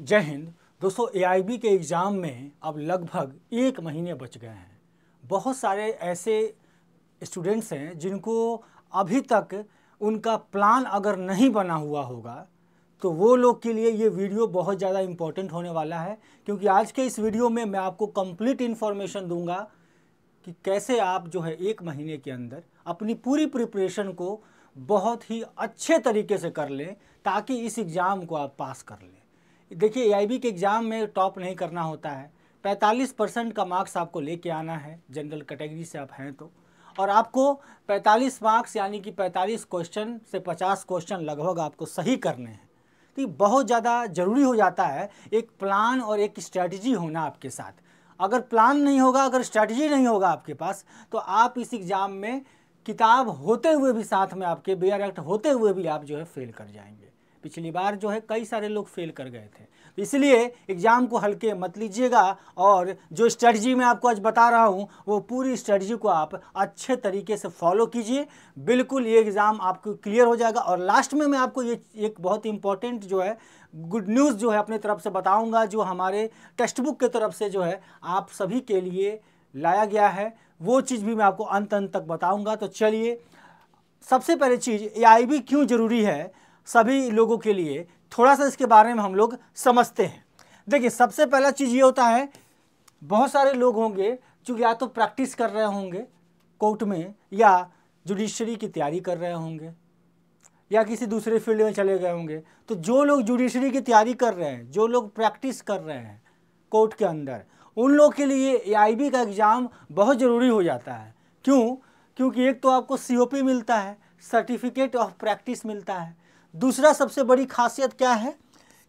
जय हिंद दोस्तों ए के एग्ज़ाम में अब लगभग एक महीने बच गए हैं बहुत सारे ऐसे स्टूडेंट्स हैं जिनको अभी तक उनका प्लान अगर नहीं बना हुआ होगा तो वो लोग के लिए ये वीडियो बहुत ज़्यादा इम्पोर्टेंट होने वाला है क्योंकि आज के इस वीडियो में मैं आपको कंप्लीट इन्फॉर्मेशन दूंगा कि कैसे आप जो है एक महीने के अंदर अपनी पूरी प्रिपरेशन को बहुत ही अच्छे तरीके से कर लें ताकि इस एग्ज़ाम को आप पास कर लें देखिए एआईबी के एग्ज़ाम में टॉप नहीं करना होता है 45 परसेंट का मार्क्स आपको लेके आना है जनरल कैटेगरी से आप हैं तो और आपको 45 मार्क्स यानी कि 45 क्वेश्चन से 50 क्वेश्चन लगभग आपको सही करने हैं तो ये बहुत ज़्यादा ज़रूरी हो जाता है एक प्लान और एक स्ट्रैटेजी होना आपके साथ अगर प्लान नहीं होगा अगर स्ट्रैटेजी नहीं होगा आपके पास तो आप इस एग्ज़ाम में किताब होते हुए भी साथ में आपके एक्ट होते हुए भी आप जो है फेल कर जाएंगे पिछली बार जो है कई सारे लोग फेल कर गए थे तो इसलिए एग्ज़ाम को हल्के मत लीजिएगा और जो स्ट्रेटजी मैं आपको आज बता रहा हूँ वो पूरी स्ट्रेटजी को आप अच्छे तरीके से फॉलो कीजिए बिल्कुल ये एग्ज़ाम आपको क्लियर हो जाएगा और लास्ट में मैं आपको ये एक बहुत इंपॉर्टेंट जो है गुड न्यूज़ जो है अपने तरफ से बताऊँगा जो हमारे टेक्स्ट बुक के तरफ से जो है आप सभी के लिए लाया गया है वो चीज़ भी मैं आपको अंत अंत तक बताऊँगा तो चलिए सबसे पहले चीज़ ए क्यों ज़रूरी है सभी लोगों के लिए थोड़ा सा इसके बारे में हम लोग समझते हैं देखिए सबसे पहला चीज़ ये होता है बहुत सारे लोग होंगे जो या तो प्रैक्टिस कर रहे होंगे कोर्ट में या जुडिशरी की तैयारी कर रहे होंगे या किसी दूसरे फील्ड में चले गए होंगे तो जो लोग जुडिशरी की तैयारी कर रहे हैं जो लोग प्रैक्टिस कर रहे हैं कोर्ट के अंदर उन लोग के लिए ए का एग्ज़ाम बहुत ज़रूरी हो जाता है क्यों क्योंकि एक तो आपको सी मिलता है सर्टिफिकेट ऑफ प्रैक्टिस मिलता है दूसरा सबसे बड़ी खासियत क्या है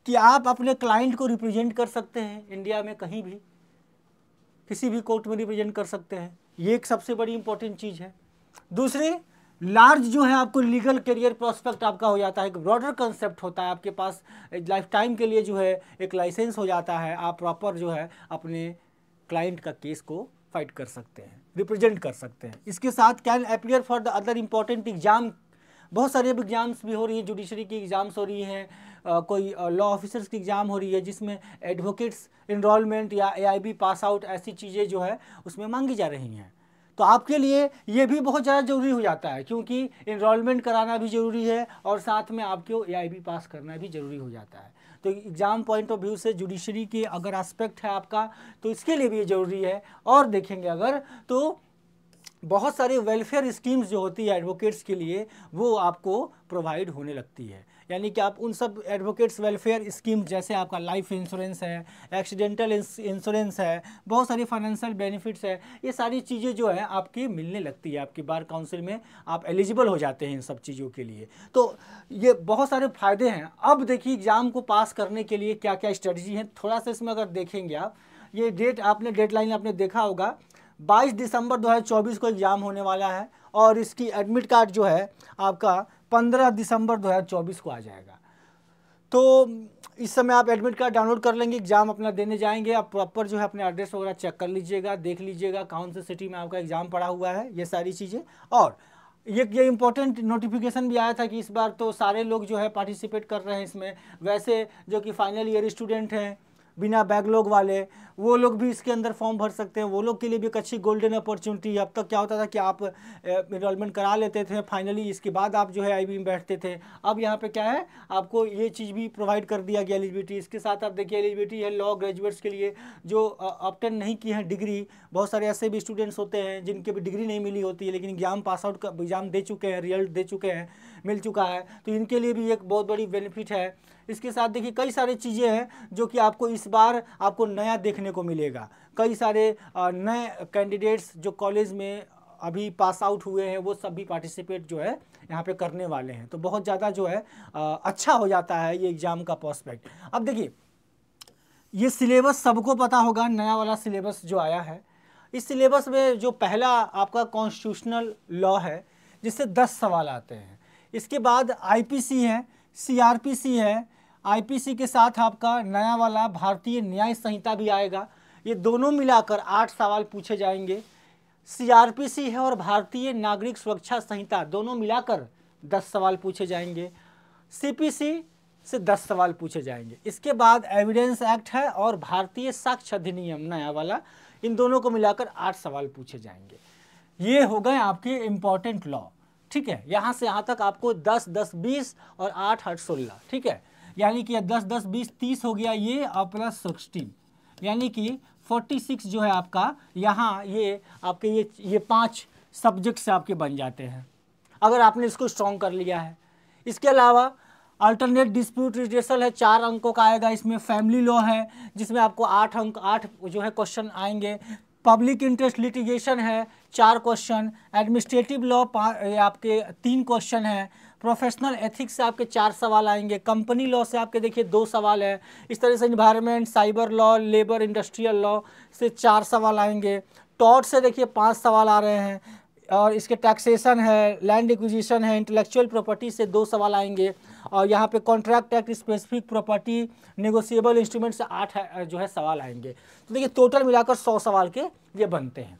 कि आप अपने क्लाइंट को रिप्रेजेंट कर सकते हैं इंडिया में कहीं भी किसी भी कोर्ट में रिप्रेजेंट कर सकते हैं ये एक सबसे बड़ी इंपॉर्टेंट चीज़ है दूसरी लार्ज जो है आपको लीगल करियर प्रोस्पेक्ट आपका हो जाता है एक ब्रॉडर कंसेप्ट होता है आपके पास लाइफ टाइम के लिए जो है एक लाइसेंस हो जाता है आप प्रॉपर जो है अपने क्लाइंट का केस को फाइट कर सकते हैं रिप्रेजेंट कर सकते हैं इसके साथ can appear for the other important exam बहुत सारे अब एग्ज़ाम्स भी हो रही हैं जुडिशरी की एग्ज़ाम्स हो रही हैं कोई लॉ ऑफिसर्स की एग्ज़ाम हो रही है जिसमें एडवोकेट्स इनरोलमेंट या एआईबी पास आउट ऐसी चीज़ें जो है उसमें मांगी जा रही हैं तो आपके लिए ये भी बहुत ज़्यादा ज़रूरी हो जाता है क्योंकि इनरोलमेंट कराना भी ज़रूरी है और साथ में आपको बी पास करना भी ज़रूरी हो जाता है तो एग्ज़ाम पॉइंट ऑफ व्यू से जुडिशरी की अगर एस्पेक्ट है आपका तो इसके लिए भी ये ज़रूरी है और देखेंगे अगर तो बहुत सारी वेलफेयर स्कीम्स जो होती है एडवोकेट्स के लिए वो आपको प्रोवाइड होने लगती है यानी कि आप उन सब एडवोकेट्स वेलफेयर स्कीम जैसे आपका लाइफ इंश्योरेंस है एक्सीडेंटल इंश्योरेंस है बहुत सारी फाइनेंशियल बेनिफिट्स है ये सारी चीज़ें जो है आपकी मिलने लगती है आपकी बार काउंसिल में आप एलिजिबल हो जाते हैं इन सब चीज़ों के लिए तो ये बहुत सारे फ़ायदे हैं अब देखिए एग्ज़ाम को पास करने के लिए क्या क्या स्ट्रेटजी है थोड़ा सा इसमें अगर देखेंगे आप ये डेट आपने डेडलाइन आपने देखा होगा 22 दिसंबर 2024 को एग्ज़ाम होने वाला है और इसकी एडमिट कार्ड जो है आपका 15 दिसंबर 2024 को आ जाएगा तो इस समय आप एडमिट कार्ड डाउनलोड कर लेंगे एग्ज़ाम अपना देने जाएंगे आप प्रॉपर जो है अपने एड्रेस वगैरह चेक कर लीजिएगा देख लीजिएगा कौन से सिटी में आपका एग्ज़ाम पड़ा हुआ है ये सारी चीज़ें और ये ये इम्पोर्टेंट नोटिफिकेशन भी आया था कि इस बार तो सारे लोग जो है पार्टिसिपेट कर रहे हैं इसमें वैसे जो कि फाइनल ईयर स्टूडेंट हैं बिना बैकलॉग वाले वो लोग भी इसके अंदर फॉर्म भर सकते हैं वो लोग के लिए भी एक अच्छी गोल्डन अपॉर्चुनिटी है अब तक तो क्या होता था कि आप इनरोलमेंट करा लेते थे फाइनली इसके बाद आप जो है आई में बैठते थे अब यहाँ पर क्या है आपको ये चीज़ भी प्रोवाइड कर दिया गया एलिजिबिलिटी इसके साथ आप देखिए एलिजिबिलिटी है लॉ ग्रेजुएट्स के लिए जो ऑप्टेन नहीं किए हैं डिग्री बहुत सारे ऐसे भी स्टूडेंट्स होते हैं जिनके भी डिग्री नहीं मिली होती है लेकिन एग्जाम पास आउट का एग्जाम दे चुके हैं रिजल्ट दे चुके हैं मिल चुका है तो इनके लिए भी एक बहुत बड़ी बेनिफिट है इसके साथ देखिए कई सारी चीज़ें हैं जो कि आपको इस बार आपको नया देखने देखने को मिलेगा कई सारे नए कैंडिडेट्स जो कॉलेज में अभी पास आउट हुए हैं वो सब भी पार्टिसिपेट जो है यहाँ पे करने वाले हैं तो बहुत ज़्यादा जो है अच्छा हो जाता है ये एग्ज़ाम का प्रॉस्पेक्ट अब देखिए ये सिलेबस सबको पता होगा नया वाला सिलेबस जो आया है इस सिलेबस में जो पहला आपका कॉन्स्टिट्यूशनल लॉ है जिससे दस सवाल आते हैं इसके बाद आईपीसी है सीआरपीसी है आईपीसी के साथ आपका नया वाला भारतीय न्याय संहिता भी आएगा ये दोनों मिलाकर आठ सवाल पूछे जाएंगे सीआरपीसी है और भारतीय नागरिक सुरक्षा संहिता दोनों मिलाकर दस सवाल पूछे जाएंगे सीपीसी से दस सवाल पूछे जाएंगे इसके बाद एविडेंस एक्ट है और भारतीय साक्ष्य अधिनियम नया वाला इन दोनों को मिलाकर आठ सवाल पूछे जाएंगे ये हो गए आपके इम्पॉर्टेंट लॉ ठीक है यहाँ से यहाँ तक आपको दस दस बीस और आठ आठ सोलह ठीक है यानी कि दस दस बीस तीस हो गया ये और प्लस सिक्सटीन यानी कि फोर्टी सिक्स जो है आपका यहाँ ये आपके ये ये पाँच सब्जेक्ट्स आपके बन जाते हैं अगर आपने इसको स्ट्रॉन्ग कर लिया है इसके अलावा अल्टरनेट डिस्प्यूट रिजरेसल है चार अंकों का आएगा इसमें फैमिली लॉ है जिसमें आपको आठ अंक आठ जो है क्वेश्चन आएंगे पब्लिक इंटरेस्ट लिटिगेशन है चार क्वेश्चन एडमिनिस्ट्रेटिव लॉ आपके तीन क्वेश्चन हैं प्रोफेशनल एथिक्स से आपके चार सवाल आएंगे कंपनी लॉ से आपके देखिए दो सवाल हैं इस तरह से environment cyber law labour industrial law से चार सवाल आएंगे टॉट से देखिए पाँच सवाल आ रहे हैं और इसके टैक्सेशन है लैंड एक्विजिशन है इंटेलेक्चुअल प्रॉपर्टी से दो सवाल आएंगे और यहाँ पे contract act specific property negotiable instrument से आठ जो है सवाल आएंगे तो देखिए टोटल मिलाकर सौ सवाल के ये बनते हैं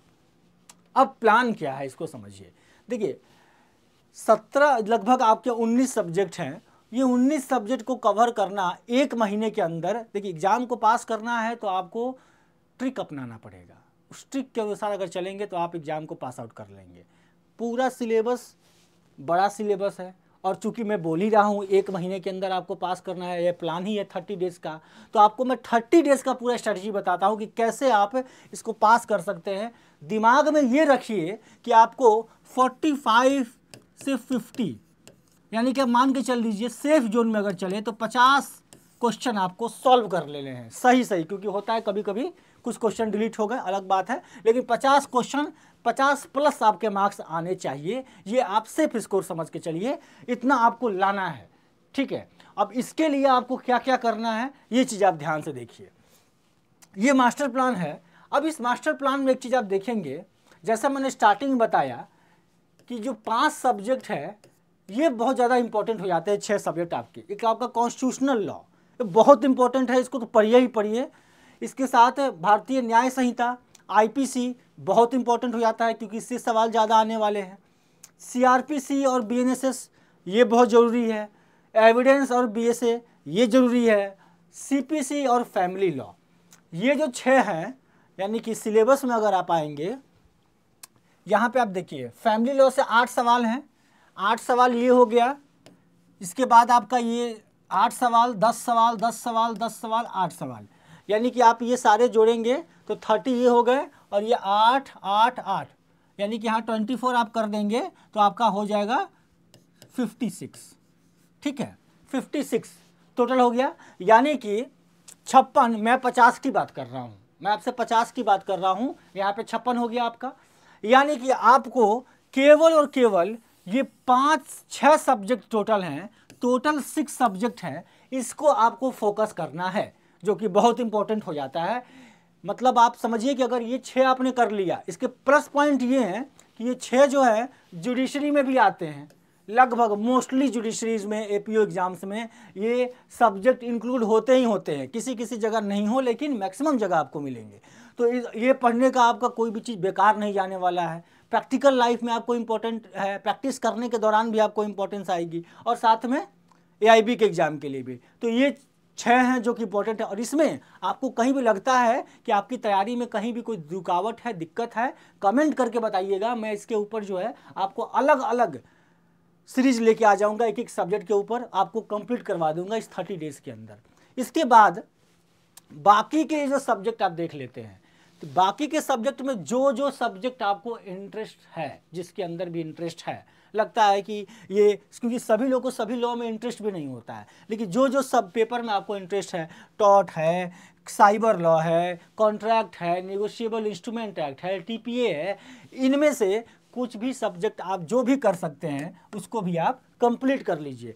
अब प्लान क्या है इसको समझिए देखिए सत्रह लगभग आपके उन्नीस सब्जेक्ट हैं ये उन्नीस सब्जेक्ट को कवर करना एक महीने के अंदर देखिए एग्ज़ाम को पास करना है तो आपको ट्रिक अपनाना पड़ेगा उस ट्रिक के अनुसार अगर चलेंगे तो आप एग्ज़ाम को पास आउट कर लेंगे पूरा सिलेबस बड़ा सिलेबस है और चूंकि मैं बोल ही रहा हूँ एक महीने के अंदर आपको पास करना है ये प्लान ही है थर्टी डेज़ का तो आपको मैं थर्टी डेज़ का पूरा स्ट्रेटजी बताता हूँ कि कैसे आप इसको पास कर सकते हैं दिमाग में ये रखिए कि आपको फोर्टी फाइव सिर्फ फिफ्टी यानी कि मान के चल लीजिए सेफ जोन में अगर चले तो पचास क्वेश्चन आपको सॉल्व कर लेने हैं सही सही क्योंकि होता है कभी कभी कुछ क्वेश्चन डिलीट हो गए अलग बात है लेकिन पचास क्वेश्चन पचास प्लस आपके मार्क्स आने चाहिए ये आप सेफ स्कोर समझ के चलिए इतना आपको लाना है ठीक है अब इसके लिए आपको क्या क्या करना है ये चीज़ आप ध्यान से देखिए ये मास्टर प्लान है अब इस मास्टर प्लान में एक चीज़ आप देखेंगे जैसा मैंने स्टार्टिंग बताया कि जो पांच सब्जेक्ट है ये बहुत ज़्यादा इंपॉर्टेंट हो जाते हैं छः सब्जेक्ट आपके एक तो आपका कॉन्स्टिट्यूशनल लॉ ये बहुत इंपॉर्टेंट है इसको तो पढ़िए ही पढ़िए इसके साथ भारतीय न्याय संहिता आईपीसी बहुत इंपॉर्टेंट हो जाता है क्योंकि इससे सवाल ज़्यादा आने वाले हैं सी और बी ये बहुत ज़रूरी है एविडेंस और बी ये ज़रूरी है सी और फैमिली लॉ ये जो छः हैं यानी कि सिलेबस में अगर आप आएंगे यहाँ पे आप देखिए फैमिली लॉ से आठ सवाल हैं आठ सवाल ये हो गया इसके बाद आपका ये आठ सवाल दस सवाल दस सवाल दस सवाल आठ सवाल यानी कि आप ये सारे जोड़ेंगे तो थर्टी ये हो गए और ये आठ आठ आठ यानी कि यहाँ ट्वेंटी फोर आप कर देंगे तो आपका हो जाएगा फिफ्टी सिक्स ठीक है फिफ्टी सिक्स टोटल हो गया यानी कि छप्पन मैं पचास की बात कर रहा हूँ मैं आपसे पचास की बात कर रहा हूँ यहाँ पे छप्पन हो गया आपका यानी कि आपको केवल और केवल ये पाँच छः सब्जेक्ट टोटल हैं टोटल सिक्स सब्जेक्ट हैं इसको आपको फोकस करना है जो कि बहुत इंपॉर्टेंट हो जाता है मतलब आप समझिए कि अगर ये छः आपने कर लिया इसके प्लस पॉइंट ये हैं कि ये छः जो है जुडिशरी में भी आते हैं लगभग मोस्टली जुडिशरीज में ए पी एग्ज़ाम्स में ये सब्जेक्ट इंक्लूड होते ही होते हैं किसी किसी जगह नहीं हो लेकिन मैक्सिमम जगह आपको मिलेंगे तो ये पढ़ने का आपका कोई भी चीज़ बेकार नहीं जाने वाला है प्रैक्टिकल लाइफ में आपको इम्पोर्टेंट है प्रैक्टिस करने के दौरान भी आपको इम्पोर्टेंस आएगी और साथ में ए के एग्ज़ाम के लिए भी तो ये छः हैं जो कि इम्पोर्टेंट है और इसमें आपको कहीं भी लगता है कि आपकी तैयारी में कहीं भी कोई रुकावट है दिक्कत है कमेंट करके बताइएगा मैं इसके ऊपर जो है आपको अलग अलग सीरीज लेके आ जाऊंगा एक एक सब्जेक्ट के ऊपर आपको कंप्लीट करवा दूंगा इस थर्टी डेज़ के अंदर इसके बाद बाकी के जो सब्जेक्ट आप देख लेते हैं तो बाकी के सब्जेक्ट में जो जो सब्जेक्ट आपको इंटरेस्ट है जिसके अंदर भी इंटरेस्ट है लगता है कि ये क्योंकि सभी लोगों को सभी लॉ में इंटरेस्ट भी नहीं होता है लेकिन जो जो सब पेपर में आपको इंटरेस्ट है टॉट है साइबर लॉ है कॉन्ट्रैक्ट है निगोशिएबल इंस्ट्रूमेंट एक्ट है टीपीए है इनमें से कुछ भी सब्जेक्ट आप जो भी कर सकते हैं उसको भी आप कंप्लीट कर लीजिए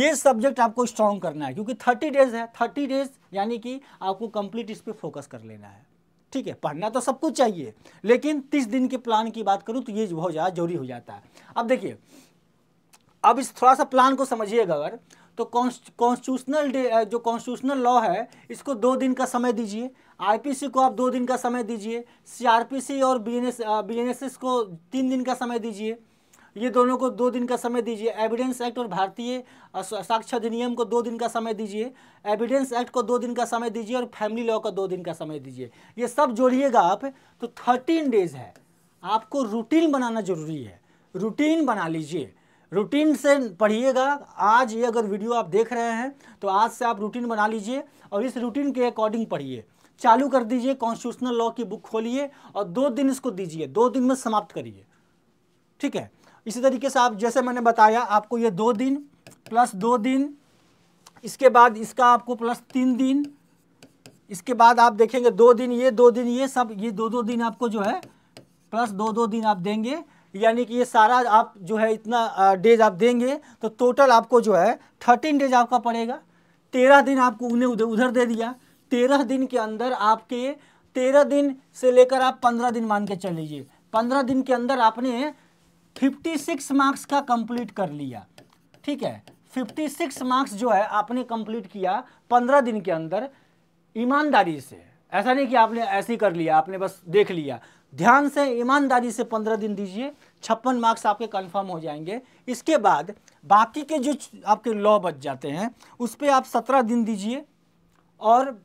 ये सब्जेक्ट आपको स्ट्रॉन्ग करना है क्योंकि थर्टी डेज है थर्टी डेज यानी कि आपको कंप्लीट इस पर फोकस कर लेना है ठीक है पढ़ना तो सब कुछ चाहिए लेकिन तीस दिन के प्लान की बात करूँ तो ये बहुत ज़्यादा जरूरी हो जाता है अब देखिए अब इस थोड़ा सा प्लान को समझिएगा अगर तो कॉन्स्टिट्यूशनल डे जो कॉन्स्टिट्यूशनल लॉ है इसको दो दिन का समय दीजिए आईपीसी को आप दो दिन का समय दीजिए सीआरपीसी और बीएनएस बीएनएसएस को तीन दिन का समय दीजिए ये दोनों को दो दिन का समय दीजिए एविडेंस एक्ट और भारतीय साक्ष्य अधिनियम को दो दिन का समय दीजिए एविडेंस एक्ट को दो दिन का समय दीजिए और फैमिली लॉ का दो दिन का समय दीजिए ये सब जोड़िएगा आप तो थर्टीन डेज है आपको रूटीन बनाना जरूरी है रूटीन बना लीजिए रूटीन से पढ़िएगा आज ये अगर वीडियो आप देख रहे हैं तो आज से आप रूटीन बना लीजिए और इस रूटीन के अकॉर्डिंग पढ़िए चालू कर दीजिए कॉन्स्टिट्यूशनल लॉ की बुक खोलिए और दो दिन इसको दीजिए दो दिन में समाप्त करिए ठीक है इसी तरीके से आप जैसे मैंने बताया आपको ये दो दिन प्लस दो दिन इसके बाद इसका आपको प्लस तीन दिन इसके बाद आप देखेंगे दो दिन ये दो दिन ये सब ये दो दो दिन आपको जो है प्लस दो दो दिन आप देंगे यानी कि ये सारा आप जो है इतना डेज आप देंगे तो टोटल आपको जो है थर्टीन डेज आपका पड़ेगा तेरह दिन आपको उन्हें उधर उधर दे दिया तेरह दिन के अंदर आपके तेरह दिन से लेकर आप पंद्रह दिन मान के चल लीजिए पंद्रह दिन के अंदर आपने 56 मार्क्स का कंप्लीट कर लिया ठीक है 56 मार्क्स जो है आपने कंप्लीट किया 15 दिन के अंदर ईमानदारी से ऐसा नहीं कि आपने ऐसे ही कर लिया आपने बस देख लिया ध्यान से ईमानदारी से पंद्रह दिन दीजिए छप्पन मार्क्स आपके कंफर्म हो जाएंगे इसके बाद बाकी के जो आपके लॉ बच जाते हैं उस पर आप सत्रह दिन दीजिए और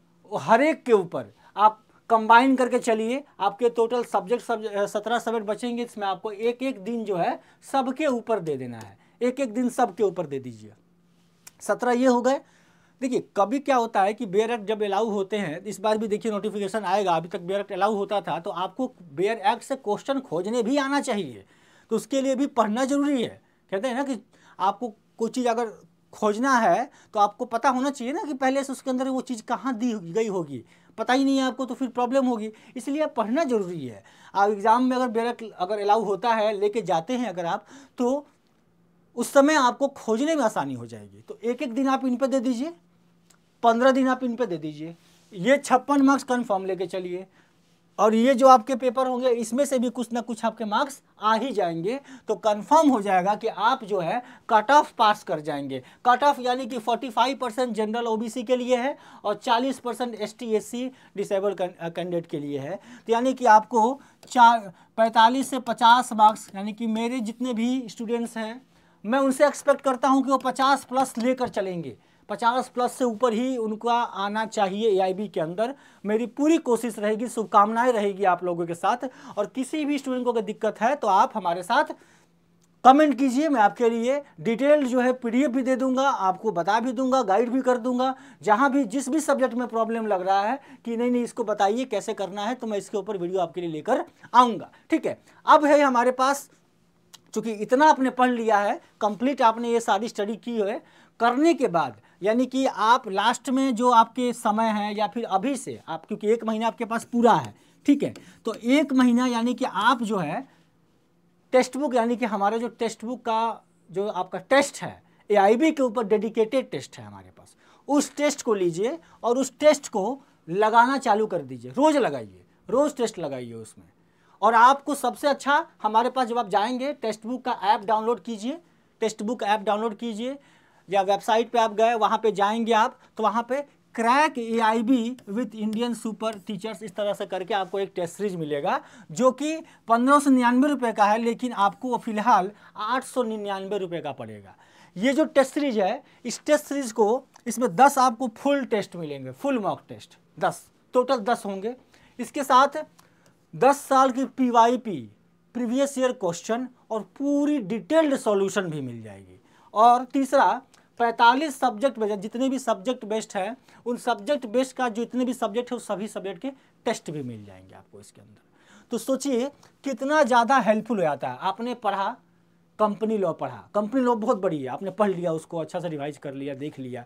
हर एक के ऊपर आप कंबाइन करके चलिए आपके टोटल सब्जेक्ट सब सत्रह सब्जेक्ट बचेंगे इसमें आपको एक एक दिन जो है सबके ऊपर दे देना है एक एक दिन सबके ऊपर दे दीजिए सत्रह ये हो गए देखिए कभी क्या होता है कि बेयर एक्ट जब अलाउ होते हैं इस बार भी देखिए नोटिफिकेशन आएगा अभी तक बेयर एक्ट अलाउ होता था तो आपको बेयर एक्ट से क्वेश्चन खोजने भी आना चाहिए तो उसके लिए भी पढ़ना जरूरी है कहते हैं ना कि आपको कोई चीज़ अगर खोजना है तो आपको पता होना चाहिए ना कि पहले से उसके अंदर वो चीज़ कहाँ दी गई होगी पता ही नहीं है आपको तो फिर प्रॉब्लम होगी इसलिए पढ़ना ज़रूरी है आप एग्ज़ाम में अगर बेरक अगर अलाउ होता है लेके जाते हैं अगर आप तो उस समय आपको खोजने में आसानी हो जाएगी तो एक एक दिन आप इन पर दे दीजिए पंद्रह दिन आप इन पर दे दीजिए ये छप्पन मार्क्स कन्फर्म लेके चलिए और ये जो आपके पेपर होंगे इसमें से भी कुछ ना कुछ आपके मार्क्स आ ही जाएंगे तो कंफर्म हो जाएगा कि आप जो है कट ऑफ पास कर जाएंगे कट ऑफ यानी कि 45 परसेंट जनरल ओबीसी के लिए है और 40 percent S T S C disable candidate के लिए है तो यानी कि आपको चार पैंतालीस से 50 मार्क्स यानी कि मेरे जितने भी स्टूडेंट्स हैं मैं उनसे एक्सपेक्ट करता हूँ कि वो पचास प्लस लेकर चलेंगे पचास प्लस से ऊपर ही उनका आना चाहिए ए के अंदर मेरी पूरी कोशिश रहेगी शुभकामनाएं रहेगी आप लोगों के साथ और किसी भी स्टूडेंट को अगर दिक्कत है तो आप हमारे साथ कमेंट कीजिए मैं आपके लिए डिटेल जो है पी भी दे दूंगा आपको बता भी दूंगा गाइड भी कर दूंगा जहाँ भी जिस भी सब्जेक्ट में प्रॉब्लम लग रहा है कि नहीं नहीं इसको बताइए कैसे करना है तो मैं इसके ऊपर वीडियो आपके लिए लेकर आऊँगा ठीक है अब है हमारे पास चूँकि इतना आपने पढ़ लिया है कंप्लीट आपने ये सारी स्टडी की है करने के बाद यानी कि आप लास्ट में जो आपके समय है या फिर अभी से आप क्योंकि एक महीना आपके पास पूरा है ठीक है तो एक महीना यानी कि आप जो है टेक्स्ट बुक यानी कि हमारे जो टेक्स्ट बुक का जो आपका टेस्ट है ए के ऊपर डेडिकेटेड टेस्ट है हमारे पास उस टेस्ट को लीजिए और उस टेस्ट को लगाना चालू कर दीजिए रोज़ लगाइए रोज़ टेस्ट लगाइए उसमें और आपको सबसे अच्छा हमारे पास जब आप जाएंगे टेक्स्ट बुक का ऐप डाउनलोड कीजिए टेक्स्ट बुक ऐप डाउनलोड कीजिए या वेबसाइट पे आप गए वहाँ पे जाएंगे आप तो वहाँ पे crack a I B with Indian super teachers इस तरह से करके आपको एक टेस्ट सीरीज मिलेगा जो कि पंद्रह सौ निन्यानवे रुपये का है लेकिन आपको फिलहाल आठ सौ निन्यानवे रुपये का पड़ेगा ये जो टेस्ट सीरीज है इस टेस्ट सीरीज को इसमें दस आपको फुल टेस्ट मिलेंगे फुल मॉक टेस्ट दस टोटल दस होंगे इसके साथ दस साल की P Y P previous year question और पूरी डिटेल्ड सॉल्यूशन भी मिल जाएगी और तीसरा पैंतालीस सब्जेक्ट बेस्ट जितने भी सब्जेक्ट बेस्ड हैं उन सब्जेक्ट बेस्ड का जो इतने भी सब्जेक्ट है उस सभी सब्जेक्ट के टेस्ट भी मिल जाएंगे आपको इसके अंदर तो सोचिए कितना ज़्यादा हेल्पफुल हो जाता है आपने पढ़ा कंपनी लॉ पढ़ा कंपनी लॉ बहुत बड़ी है आपने पढ़ लिया उसको अच्छा से रिवाइज कर लिया देख लिया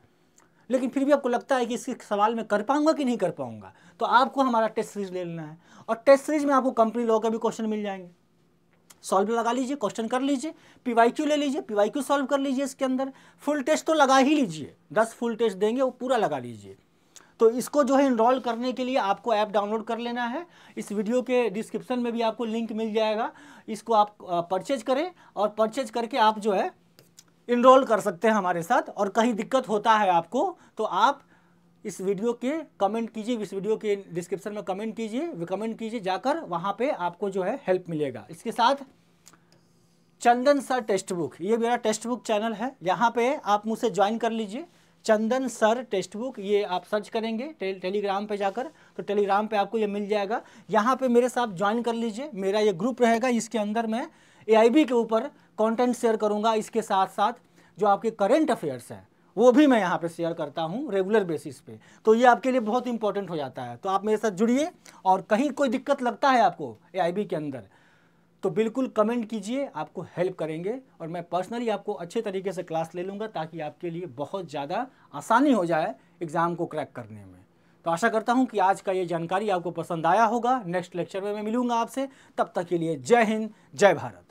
लेकिन फिर भी आपको लगता है कि इसके सवाल मैं कर पाऊंगा कि नहीं कर पाऊंगा तो आपको हमारा टेस्ट सीरीज ले लेना है और टेस्ट सीरीज में आपको कंपनी लॉ का भी क्वेश्चन मिल जाएंगे सॉल्व लगा लीजिए क्वेश्चन कर लीजिए पीवाईक्यू ले लीजिए पीवाईक्यू सॉल्व कर लीजिए इसके अंदर फुल टेस्ट तो लगा ही लीजिए दस फुल टेस्ट देंगे वो पूरा लगा लीजिए तो इसको जो है इनरोल करने के लिए आपको ऐप डाउनलोड कर लेना है इस वीडियो के डिस्क्रिप्शन में भी आपको लिंक मिल जाएगा इसको आप परचेज करें और परचेज करके आप जो है इनरोल कर सकते हैं हमारे साथ और कहीं दिक्कत होता है आपको तो आप इस वीडियो के कमेंट कीजिए इस वीडियो के डिस्क्रिप्शन में कमेंट कीजिए कमेंट कीजिए जाकर वहाँ पे आपको जो है हेल्प मिलेगा इसके साथ चंदन सर टेक्स्ट बुक ये मेरा टेक्स्ट बुक चैनल है यहाँ पे आप मुझसे ज्वाइन कर लीजिए चंदन सर टेक्स्ट बुक ये आप सर्च करेंगे टे, टेलीग्राम पे जाकर तो टेलीग्राम पे आपको ये मिल जाएगा यहाँ पे मेरे साथ ज्वाइन कर लीजिए मेरा ये ग्रुप रहेगा इसके अंदर मैं ए के ऊपर कंटेंट शेयर करूँगा इसके साथ साथ जो आपके करेंट अफेयर्स हैं वो भी मैं यहाँ पे शेयर करता हूँ रेगुलर बेसिस पे तो ये आपके लिए बहुत इंपॉर्टेंट हो जाता है तो आप मेरे साथ जुड़िए और कहीं कोई दिक्कत लगता है आपको ए के अंदर तो बिल्कुल कमेंट कीजिए आपको हेल्प करेंगे और मैं पर्सनली आपको अच्छे तरीके से क्लास ले लूँगा ताकि आपके लिए बहुत ज़्यादा आसानी हो जाए एग्ज़ाम को क्रैक करने में तो आशा करता हूँ कि आज का ये जानकारी आपको पसंद आया होगा नेक्स्ट लेक्चर में मैं मिलूँगा आपसे तब तक के लिए जय हिंद जय भारत